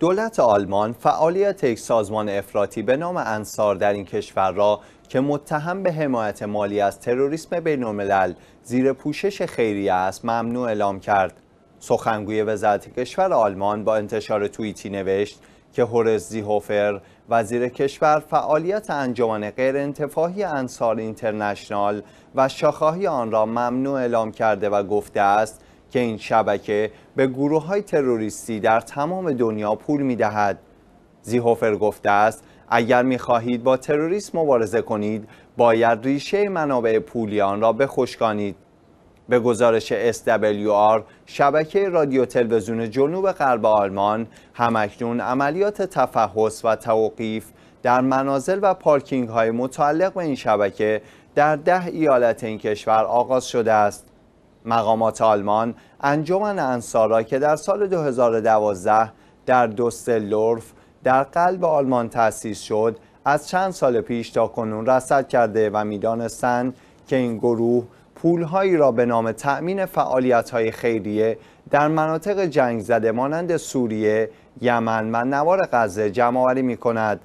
دولت آلمان فعالیت یک سازمان افراطی به نام انصار در این کشور را که متهم به حمایت مالی از تروریسم بین‌الملل زیر پوشش خیریه است ممنوع اعلام کرد. سخنگوی وزارت کشور آلمان با انتشار توییتی نوشت که هورس زیهوفر وزیر کشور فعالیت انجمن غیرانتفاعی انصار اینترنشنال و شاخه‌های آن را ممنوع اعلام کرده و گفته است که این شبکه به گروه های تروریستی در تمام دنیا پول می دهد. زیهوفر گفته است اگر می خواهید با تروریسم مبارزه کنید باید ریشه منابع پولیان را بخشکانید. به گزارش SWR شبکه رادیو تلویزیون جنوب غرب آلمان همکنون عملیات تفحص و توقیف در منازل و پارکینگ های متعلق به این شبکه در ده ایالت این کشور آغاز شده است. مقامات آلمان انجمن انصار که در سال 2012 در دوستلورف در قلب آلمان تأسیس شد از چند سال پیش تا کنون رصد کرده و میدانستند که این گروه پولهایی را به نام تأمین فعالیت‌های خیریه در مناطق جنگ زده مانند سوریه، یمن و نوار غزه جمعآوری می کند.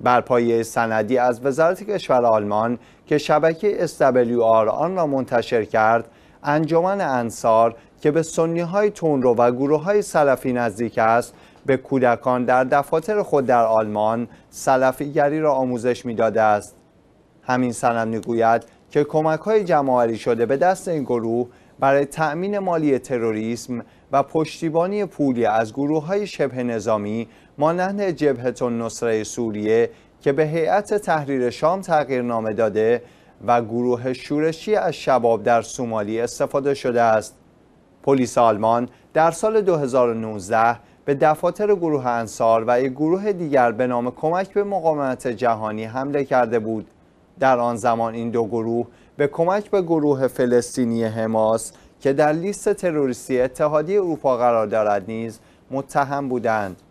بر پایه سندی از وزارت کشور آلمان که شبکه SWR آن را منتشر کرد، انجمن انصار که به سنی های رو و گروه های سلفی نزدیک است به کودکان در دفاتر خود در آلمان سلفیگری را آموزش میداده است همین سنم میگوید که کمک های جمعآوری شده به دست این گروه برای تأمین مالی تروریسم و پشتیبانی پولی از گروه های شبه نظامی مانند جبهت نصره سوریه که به هیئت تحریر شام تغییر نامه داده و گروه شورشی از شباب در سومالی استفاده شده است. پلیس آلمان در سال 2019 به دفاتر گروه انصار و یک گروه دیگر به نام کمک به مقاومت جهانی حمله کرده بود. در آن زمان این دو گروه به کمک به گروه فلسطینی حماس که در لیست تروریستی اتحادیه اروپا قرار دارد نیز متهم بودند.